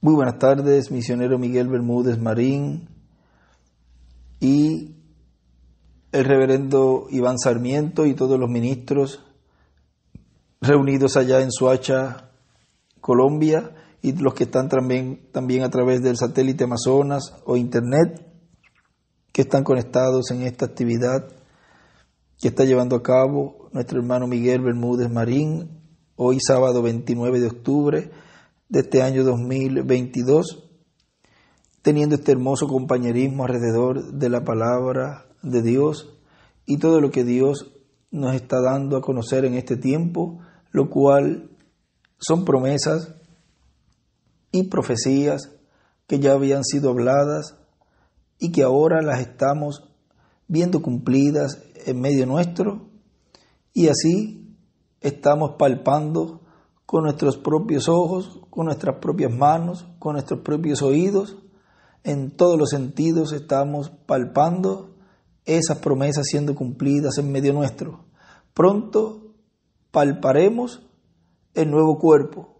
Muy buenas tardes, misionero Miguel Bermúdez Marín y el reverendo Iván Sarmiento y todos los ministros reunidos allá en Suacha, Colombia, y los que están también, también a través del satélite Amazonas o Internet, que están conectados en esta actividad que está llevando a cabo nuestro hermano Miguel Bermúdez Marín, hoy sábado 29 de octubre de este año 2022, teniendo este hermoso compañerismo alrededor de la palabra de Dios y todo lo que Dios nos está dando a conocer en este tiempo, lo cual son promesas y profecías que ya habían sido habladas y que ahora las estamos viendo cumplidas en medio nuestro y así estamos palpando con nuestros propios ojos, con nuestras propias manos, con nuestros propios oídos. En todos los sentidos estamos palpando esas promesas siendo cumplidas en medio nuestro. Pronto palparemos el nuevo cuerpo,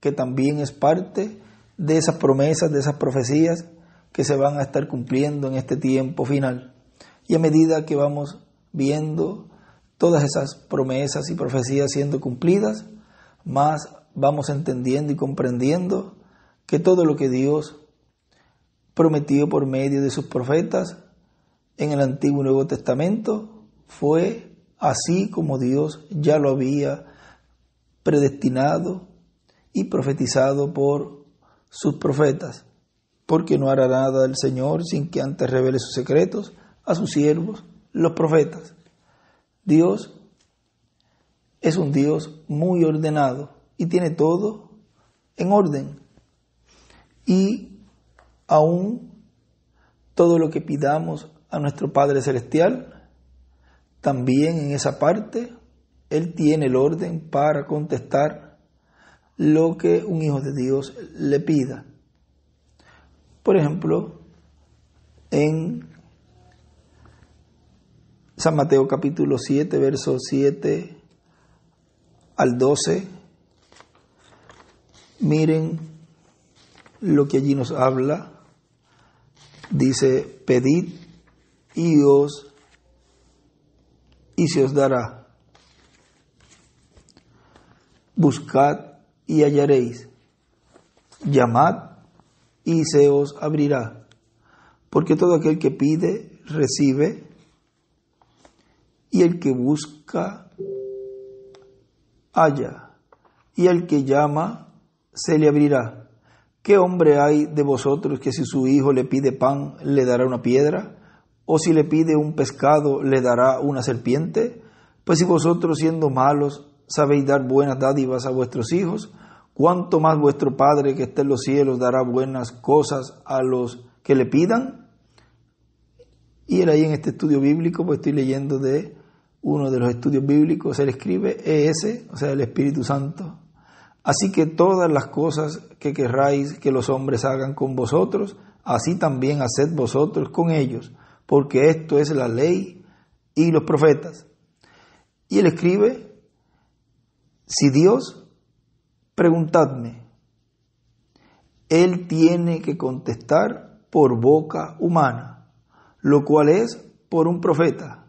que también es parte de esas promesas, de esas profecías que se van a estar cumpliendo en este tiempo final. Y a medida que vamos viendo todas esas promesas y profecías siendo cumplidas, más vamos entendiendo y comprendiendo que todo lo que Dios prometió por medio de sus profetas en el Antiguo y Nuevo Testamento fue así como Dios ya lo había predestinado y profetizado por sus profetas, porque no hará nada el Señor sin que antes revele sus secretos a sus siervos, los profetas. Dios es un Dios muy ordenado y tiene todo en orden. Y aún todo lo que pidamos a nuestro Padre Celestial, también en esa parte, Él tiene el orden para contestar lo que un hijo de Dios le pida. Por ejemplo, en San Mateo capítulo 7, verso 7 al 12, miren lo que allí nos habla. Dice, pedid y os, y se os dará. Buscad y hallaréis. Llamad y se os abrirá. Porque todo aquel que pide, recibe. Y el que busca, Haya, y al que llama, se le abrirá. ¿Qué hombre hay de vosotros que si su hijo le pide pan, le dará una piedra? ¿O si le pide un pescado, le dará una serpiente? Pues si vosotros siendo malos sabéis dar buenas dádivas a vuestros hijos, ¿cuánto más vuestro Padre que está en los cielos dará buenas cosas a los que le pidan? Y era ahí en este estudio bíblico, pues estoy leyendo de uno de los estudios bíblicos, él escribe ES, o sea, el Espíritu Santo. Así que todas las cosas que querráis que los hombres hagan con vosotros, así también haced vosotros con ellos, porque esto es la ley y los profetas. Y él escribe, si Dios, preguntadme, él tiene que contestar por boca humana, lo cual es por un profeta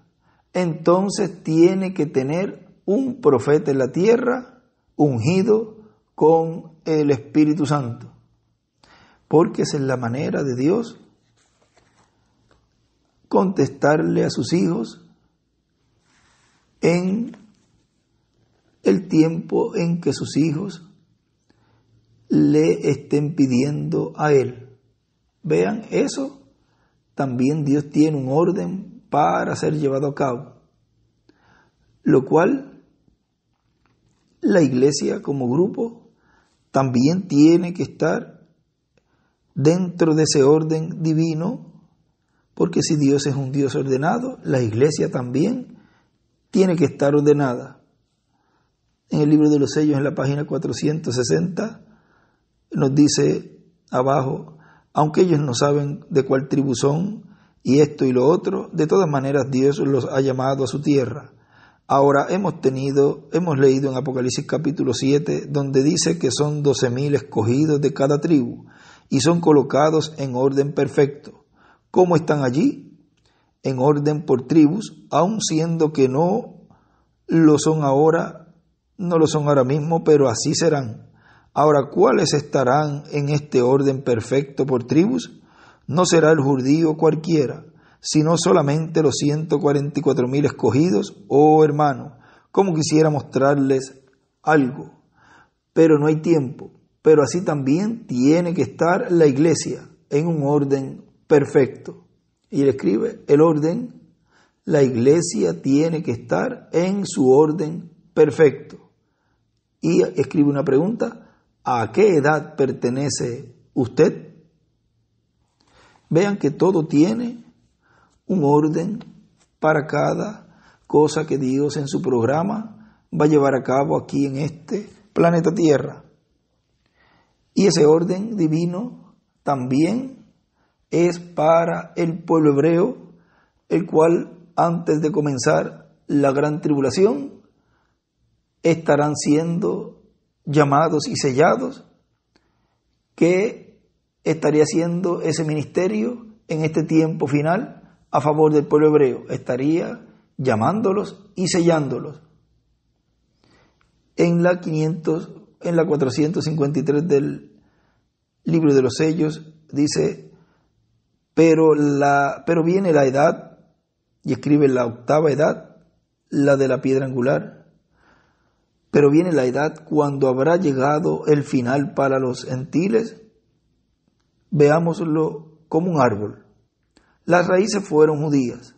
entonces tiene que tener un profeta en la tierra ungido con el Espíritu Santo. Porque esa es la manera de Dios contestarle a sus hijos en el tiempo en que sus hijos le estén pidiendo a Él. Vean eso, también Dios tiene un orden para ser llevado a cabo, lo cual la iglesia como grupo también tiene que estar dentro de ese orden divino, porque si Dios es un Dios ordenado, la iglesia también tiene que estar ordenada. En el libro de los sellos, en la página 460, nos dice abajo, aunque ellos no saben de cuál tribu son, y esto y lo otro, de todas maneras Dios los ha llamado a su tierra. Ahora hemos tenido, hemos leído en Apocalipsis capítulo 7, donde dice que son doce mil escogidos de cada tribu y son colocados en orden perfecto. ¿Cómo están allí? En orden por tribus, aun siendo que no lo son ahora, no lo son ahora mismo, pero así serán. Ahora, ¿cuáles estarán en este orden perfecto por tribus? no será el judío cualquiera, sino solamente los 144 mil escogidos, oh hermano, como quisiera mostrarles algo, pero no hay tiempo, pero así también tiene que estar la iglesia en un orden perfecto. Y le escribe, el orden, la iglesia tiene que estar en su orden perfecto. Y escribe una pregunta, ¿a qué edad pertenece usted? Vean que todo tiene un orden para cada cosa que Dios en su programa va a llevar a cabo aquí en este planeta Tierra. Y ese orden divino también es para el pueblo hebreo, el cual antes de comenzar la gran tribulación estarán siendo llamados y sellados, que estaría haciendo ese ministerio en este tiempo final a favor del pueblo hebreo. Estaría llamándolos y sellándolos. En la, 500, en la 453 del libro de los sellos dice, pero, la, pero viene la edad, y escribe la octava edad, la de la piedra angular, pero viene la edad cuando habrá llegado el final para los gentiles veámoslo como un árbol. Las raíces fueron judías.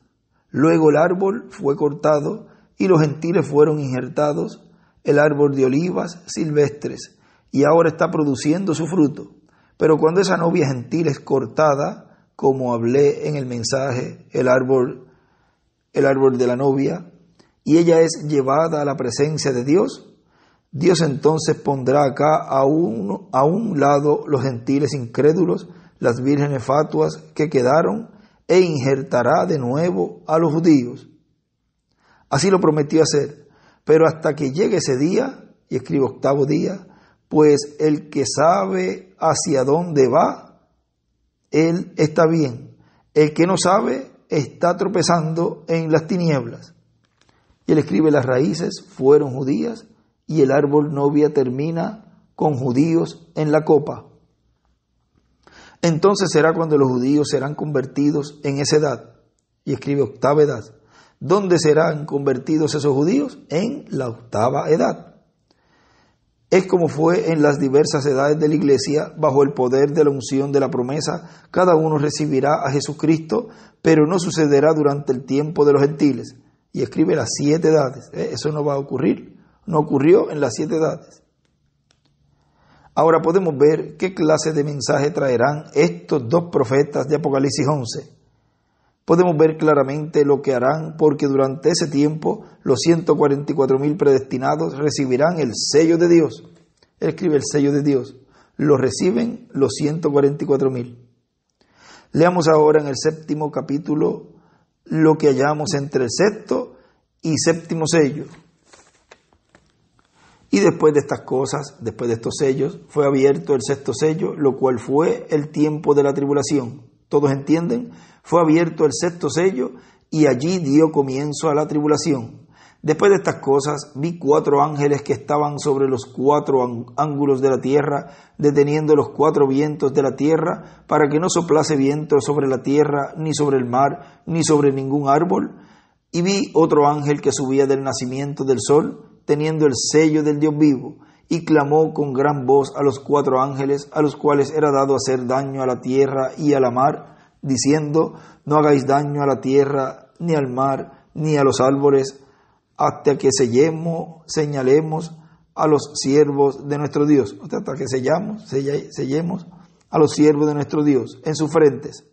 Luego el árbol fue cortado y los gentiles fueron injertados, el árbol de olivas silvestres, y ahora está produciendo su fruto. Pero cuando esa novia gentil es cortada, como hablé en el mensaje, el árbol, el árbol de la novia, y ella es llevada a la presencia de Dios, Dios entonces pondrá acá a, a un lado los gentiles incrédulos, las vírgenes fatuas que quedaron, e injertará de nuevo a los judíos. Así lo prometió hacer, pero hasta que llegue ese día, y escribo octavo día, pues el que sabe hacia dónde va, él está bien. El que no sabe está tropezando en las tinieblas. Y él escribe, las raíces fueron judías, y el árbol novia termina con judíos en la copa. Entonces será cuando los judíos serán convertidos en esa edad, y escribe octava edad. ¿Dónde serán convertidos esos judíos? En la octava edad. Es como fue en las diversas edades de la iglesia, bajo el poder de la unción de la promesa, cada uno recibirá a Jesucristo, pero no sucederá durante el tiempo de los gentiles. Y escribe las siete edades. Eh, eso no va a ocurrir no ocurrió en las siete edades. Ahora podemos ver qué clase de mensaje traerán estos dos profetas de Apocalipsis 11. Podemos ver claramente lo que harán porque durante ese tiempo los mil predestinados recibirán el sello de Dios. escribe el sello de Dios. Lo reciben los mil. Leamos ahora en el séptimo capítulo lo que hallamos entre el sexto y séptimo sello. Y después de estas cosas, después de estos sellos, fue abierto el sexto sello, lo cual fue el tiempo de la tribulación. ¿Todos entienden? Fue abierto el sexto sello y allí dio comienzo a la tribulación. Después de estas cosas vi cuatro ángeles que estaban sobre los cuatro ángulos de la tierra, deteniendo los cuatro vientos de la tierra, para que no soplase viento sobre la tierra, ni sobre el mar, ni sobre ningún árbol. Y vi otro ángel que subía del nacimiento del sol, teniendo el sello del Dios vivo, y clamó con gran voz a los cuatro ángeles, a los cuales era dado hacer daño a la tierra y a la mar, diciendo, no hagáis daño a la tierra, ni al mar, ni a los árboles, hasta que sellemos, señalemos a los siervos de nuestro Dios, hasta que sellamos, sellemos a los siervos de nuestro Dios en sus frentes,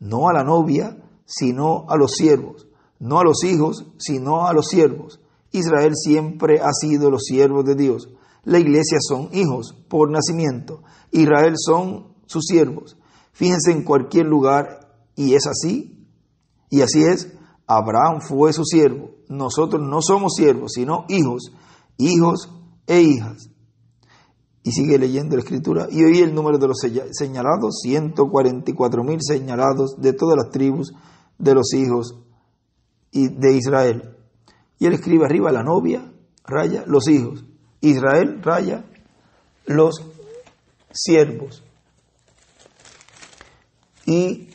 no a la novia, sino a los siervos, no a los hijos, sino a los siervos Israel siempre ha sido los siervos de Dios. La iglesia son hijos por nacimiento. Israel son sus siervos. Fíjense en cualquier lugar y es así. Y así es. Abraham fue su siervo. Nosotros no somos siervos, sino hijos, hijos e hijas. Y sigue leyendo la escritura. Y oí el número de los señalados, 144 mil señalados de todas las tribus de los hijos de Israel. Y él escribe arriba la novia, raya, los hijos. Israel, raya, los siervos. Y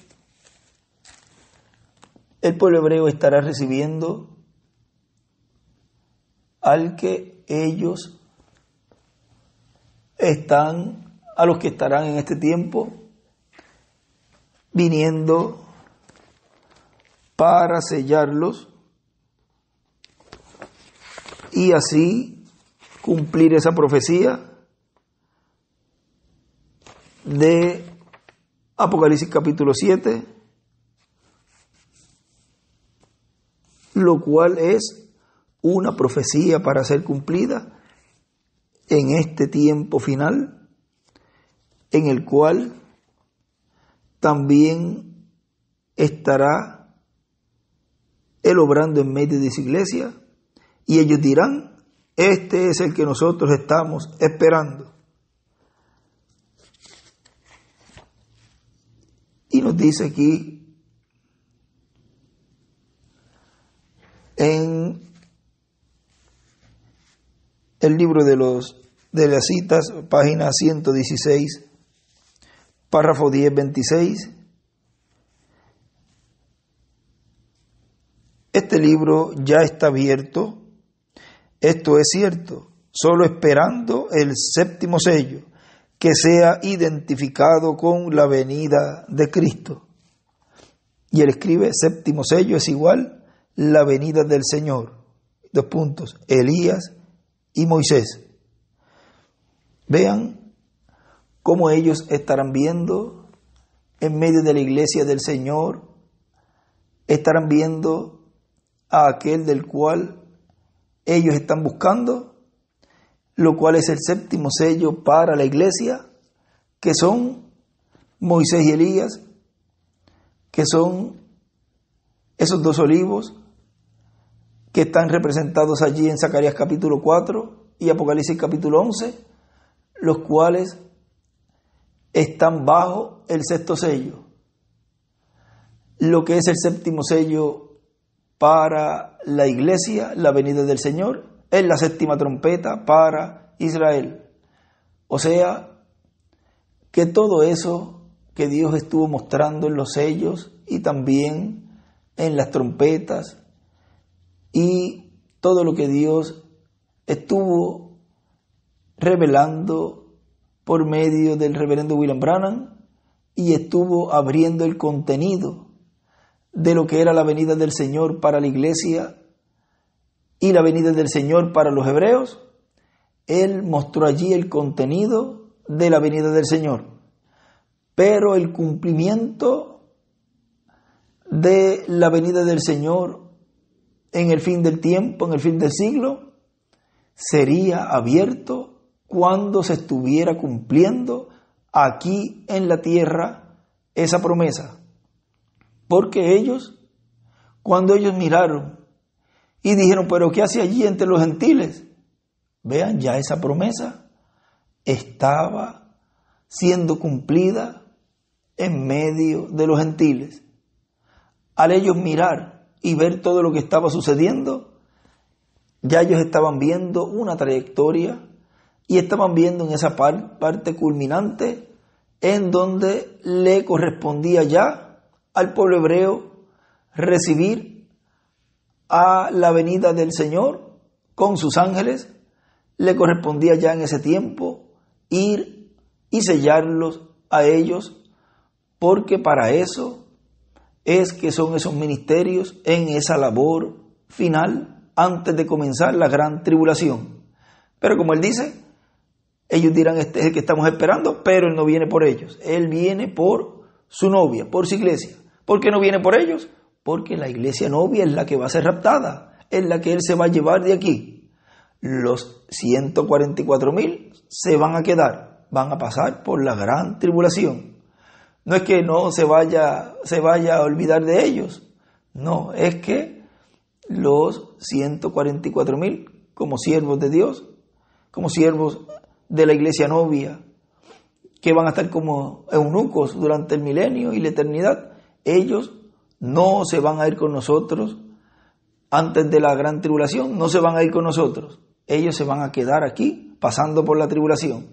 el pueblo hebreo estará recibiendo al que ellos están, a los que estarán en este tiempo viniendo para sellarlos y así cumplir esa profecía de Apocalipsis capítulo 7, lo cual es una profecía para ser cumplida en este tiempo final, en el cual también estará el obrando en medio de su iglesia y ellos dirán, este es el que nosotros estamos esperando. Y nos dice aquí en el libro de los de las citas, página 116, párrafo 1026. Este libro ya está abierto esto es cierto, solo esperando el séptimo sello, que sea identificado con la venida de Cristo. Y él escribe, séptimo sello es igual la venida del Señor. Dos puntos, Elías y Moisés. Vean cómo ellos estarán viendo en medio de la iglesia del Señor, estarán viendo a aquel del cual ellos están buscando, lo cual es el séptimo sello para la iglesia, que son Moisés y Elías, que son esos dos olivos que están representados allí en Zacarías capítulo 4 y Apocalipsis capítulo 11, los cuales están bajo el sexto sello. Lo que es el séptimo sello para la iglesia, la venida del Señor, es la séptima trompeta para Israel. O sea, que todo eso que Dios estuvo mostrando en los sellos y también en las trompetas y todo lo que Dios estuvo revelando por medio del reverendo William Brannan, y estuvo abriendo el contenido de lo que era la venida del Señor para la iglesia y la venida del Señor para los hebreos, él mostró allí el contenido de la venida del Señor, pero el cumplimiento de la venida del Señor en el fin del tiempo, en el fin del siglo, sería abierto cuando se estuviera cumpliendo aquí en la tierra esa promesa. Porque ellos, cuando ellos miraron y dijeron, pero ¿qué hace allí entre los gentiles? Vean, ya esa promesa estaba siendo cumplida en medio de los gentiles. Al ellos mirar y ver todo lo que estaba sucediendo, ya ellos estaban viendo una trayectoria y estaban viendo en esa parte culminante en donde le correspondía ya al pueblo hebreo recibir a la venida del Señor con sus ángeles, le correspondía ya en ese tiempo ir y sellarlos a ellos, porque para eso es que son esos ministerios en esa labor final antes de comenzar la gran tribulación. Pero como él dice, ellos dirán, este es el que estamos esperando, pero él no viene por ellos, él viene por su novia, por su iglesia. ¿Por qué no viene por ellos? Porque la iglesia novia es la que va a ser raptada, es la que Él se va a llevar de aquí. Los 144 mil se van a quedar, van a pasar por la gran tribulación. No es que no se vaya, se vaya a olvidar de ellos, no, es que los 144 mil como siervos de Dios, como siervos de la iglesia novia, que van a estar como eunucos durante el milenio y la eternidad, ellos no se van a ir con nosotros antes de la gran tribulación, no se van a ir con nosotros. Ellos se van a quedar aquí pasando por la tribulación.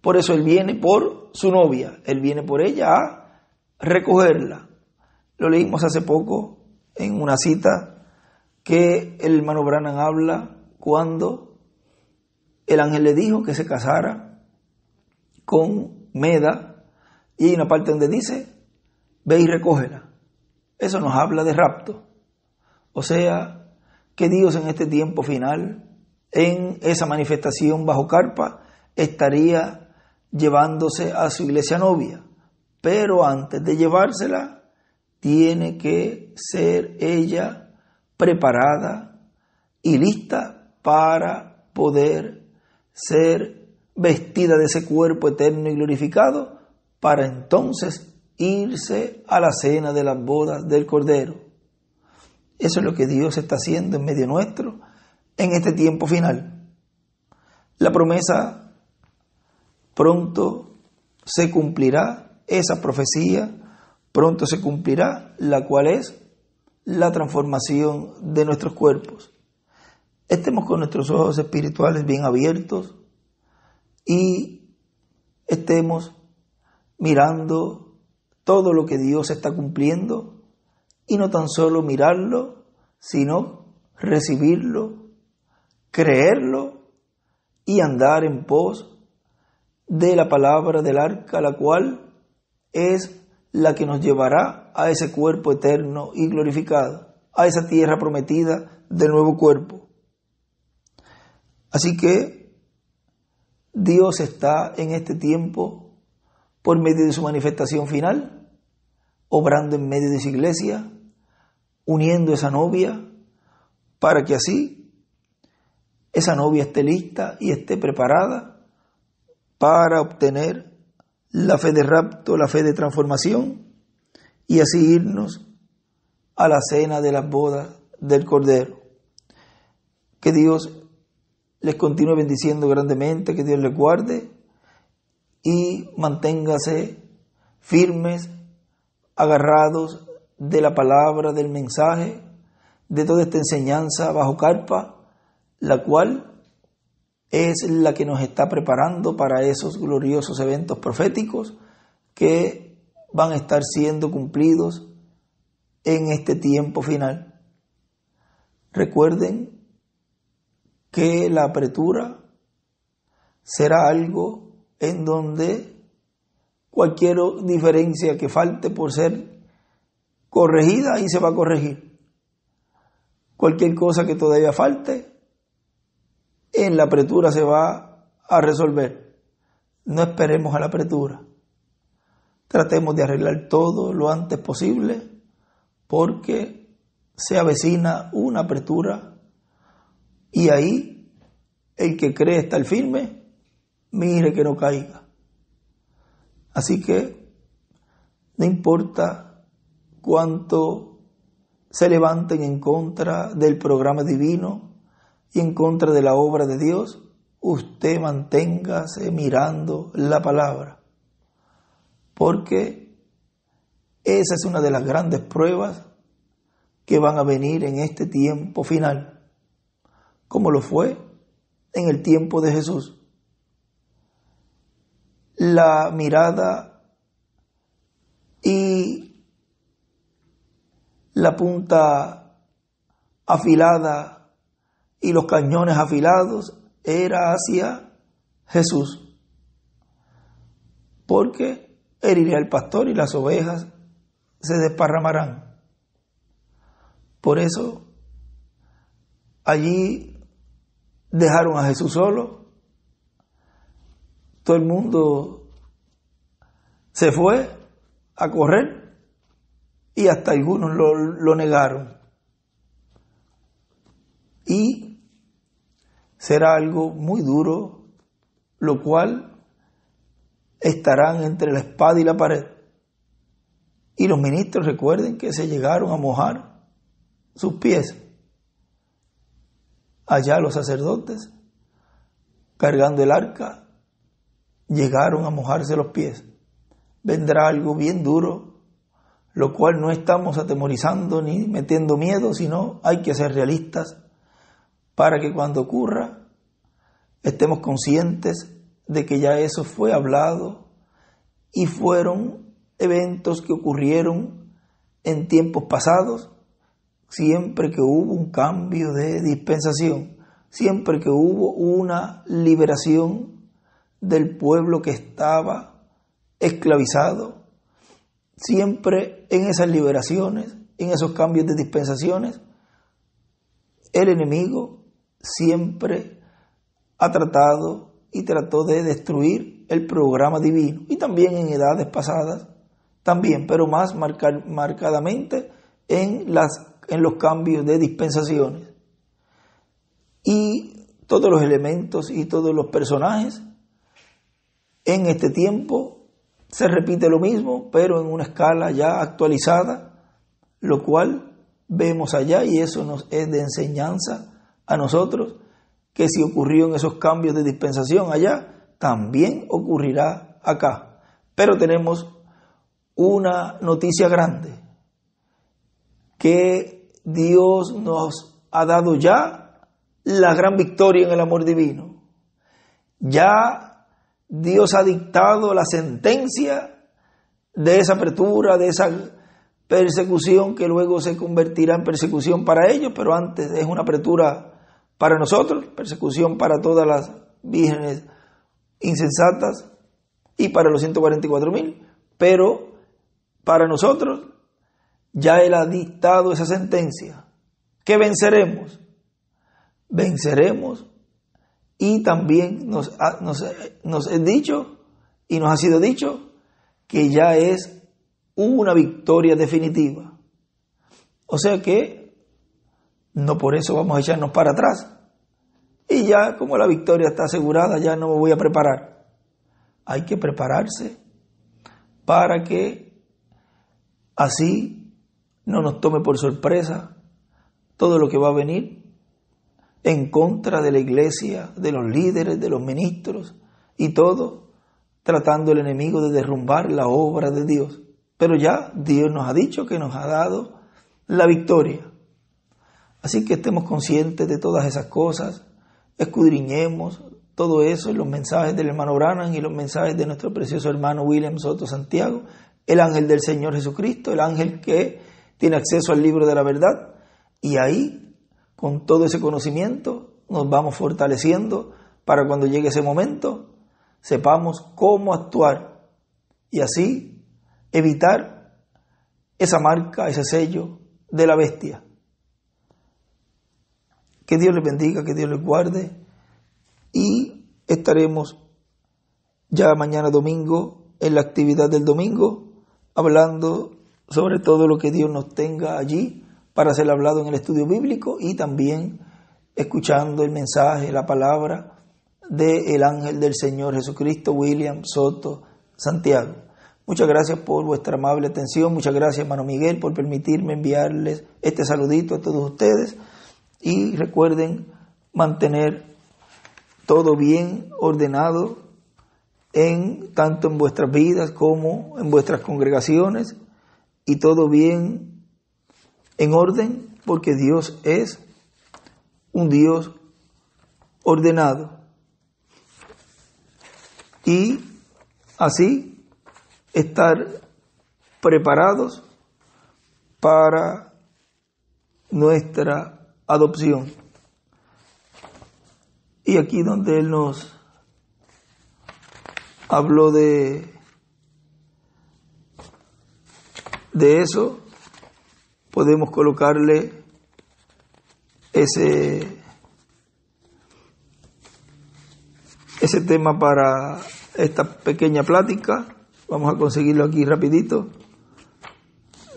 Por eso Él viene por su novia, Él viene por ella a recogerla. Lo leímos hace poco en una cita que el hermano Branham habla cuando el ángel le dijo que se casara con Meda y hay una parte donde dice ve y recógela. Eso nos habla de rapto. O sea, que Dios en este tiempo final, en esa manifestación bajo carpa, estaría llevándose a su iglesia novia. Pero antes de llevársela, tiene que ser ella preparada y lista para poder ser vestida de ese cuerpo eterno y glorificado para entonces irse a la cena de las bodas del Cordero. Eso es lo que Dios está haciendo en medio nuestro en este tiempo final. La promesa pronto se cumplirá, esa profecía pronto se cumplirá, la cual es la transformación de nuestros cuerpos. Estemos con nuestros ojos espirituales bien abiertos y estemos mirando todo lo que Dios está cumpliendo y no tan solo mirarlo, sino recibirlo, creerlo y andar en pos de la palabra del arca, la cual es la que nos llevará a ese cuerpo eterno y glorificado, a esa tierra prometida del nuevo cuerpo. Así que Dios está en este tiempo, por medio de su manifestación final, obrando en medio de su iglesia, uniendo esa novia, para que así esa novia esté lista y esté preparada para obtener la fe de rapto, la fe de transformación, y así irnos a la cena de las bodas del Cordero. Que Dios les continúe bendiciendo grandemente, que Dios les guarde y manténgase firmes agarrados de la palabra, del mensaje, de toda esta enseñanza bajo carpa, la cual es la que nos está preparando para esos gloriosos eventos proféticos que van a estar siendo cumplidos en este tiempo final. Recuerden que la apertura será algo en donde cualquier diferencia que falte por ser corregida, ahí se va a corregir. Cualquier cosa que todavía falte, en la apretura se va a resolver. No esperemos a la apretura. Tratemos de arreglar todo lo antes posible porque se avecina una apretura y ahí el que cree estar firme, mire que no caiga. Así que no importa cuánto se levanten en contra del programa divino y en contra de la obra de Dios, usted manténgase mirando la palabra, porque esa es una de las grandes pruebas que van a venir en este tiempo final, como lo fue en el tiempo de Jesús la mirada y la punta afilada y los cañones afilados era hacia Jesús, porque heriría al pastor y las ovejas se desparramarán. Por eso allí dejaron a Jesús solo todo el mundo se fue a correr y hasta algunos lo, negaron. Y será algo muy duro, lo cual estarán entre la espada y la pared. Y los ministros recuerden que se llegaron a mojar sus pies. Allá los sacerdotes cargando el arca llegaron a mojarse los pies. Vendrá algo bien duro, lo cual no estamos atemorizando ni metiendo miedo, sino hay que ser realistas para que cuando ocurra estemos conscientes de que ya eso fue hablado y fueron eventos que ocurrieron en tiempos pasados, siempre que hubo un cambio de dispensación, siempre que hubo una liberación del pueblo que estaba esclavizado. Siempre en esas liberaciones, en esos cambios de dispensaciones, el enemigo siempre ha tratado y trató de destruir el programa divino. Y también en edades pasadas, también, pero más marcadamente en, las, en los cambios de dispensaciones. Y todos los elementos y todos los personajes en este tiempo se repite lo mismo, pero en una escala ya actualizada, lo cual vemos allá y eso nos es de enseñanza a nosotros que si ocurrió en esos cambios de dispensación allá, también ocurrirá acá. Pero tenemos una noticia grande, que Dios nos ha dado ya la gran victoria en el amor divino. Ya Dios ha dictado la sentencia de esa apertura, de esa persecución que luego se convertirá en persecución para ellos, pero antes es una apertura para nosotros, persecución para todas las vírgenes insensatas y para los 144 mil, pero para nosotros ya Él ha dictado esa sentencia. ¿Qué venceremos? Venceremos y también nos, nos, es dicho y nos ha sido dicho que ya es una victoria definitiva. O sea que no por eso vamos a echarnos para atrás. Y ya como la victoria está asegurada, ya no me voy a preparar. Hay que prepararse para que así no nos tome por sorpresa todo lo que va a venir en contra de la iglesia, de los líderes, de los ministros y todo, tratando el enemigo de derrumbar la obra de Dios. Pero ya Dios nos ha dicho que nos ha dado la victoria. Así que estemos conscientes de todas esas cosas, escudriñemos todo eso, los mensajes del hermano Branham y los mensajes de nuestro precioso hermano William Soto Santiago, el ángel del Señor Jesucristo, el ángel que tiene acceso al libro de la verdad, y ahí con todo ese conocimiento nos vamos fortaleciendo para cuando llegue ese momento sepamos cómo actuar y así evitar esa marca, ese sello de la bestia. Que Dios les bendiga, que Dios les guarde y estaremos ya mañana domingo en la actividad del domingo hablando sobre todo lo que Dios nos tenga allí para ser hablado en el estudio bíblico y también escuchando el mensaje, la palabra del ángel del Señor Jesucristo, William Soto Santiago. Muchas gracias por vuestra amable atención, muchas gracias hermano Miguel por permitirme enviarles este saludito a todos ustedes y recuerden mantener todo bien ordenado en tanto en vuestras vidas como en vuestras congregaciones y todo bien en orden porque Dios es un Dios ordenado. Y así estar preparados para nuestra adopción. Y aquí donde Él nos habló de, de eso, podemos colocarle ese, ese tema para esta pequeña plática. Vamos a conseguirlo aquí rapidito,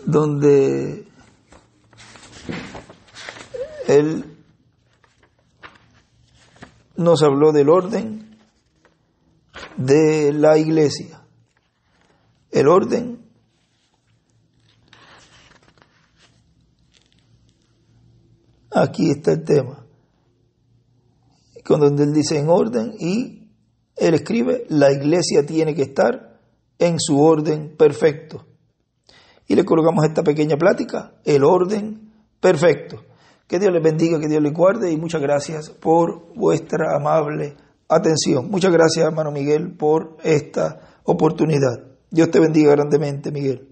donde él nos habló del orden de la iglesia, el orden Aquí está el tema. Con donde él dice en orden y él escribe, la iglesia tiene que estar en su orden perfecto. Y le colocamos esta pequeña plática, el orden perfecto. Que Dios les bendiga, que Dios les guarde y muchas gracias por vuestra amable atención. Muchas gracias, hermano Miguel, por esta oportunidad. Dios te bendiga grandemente, Miguel.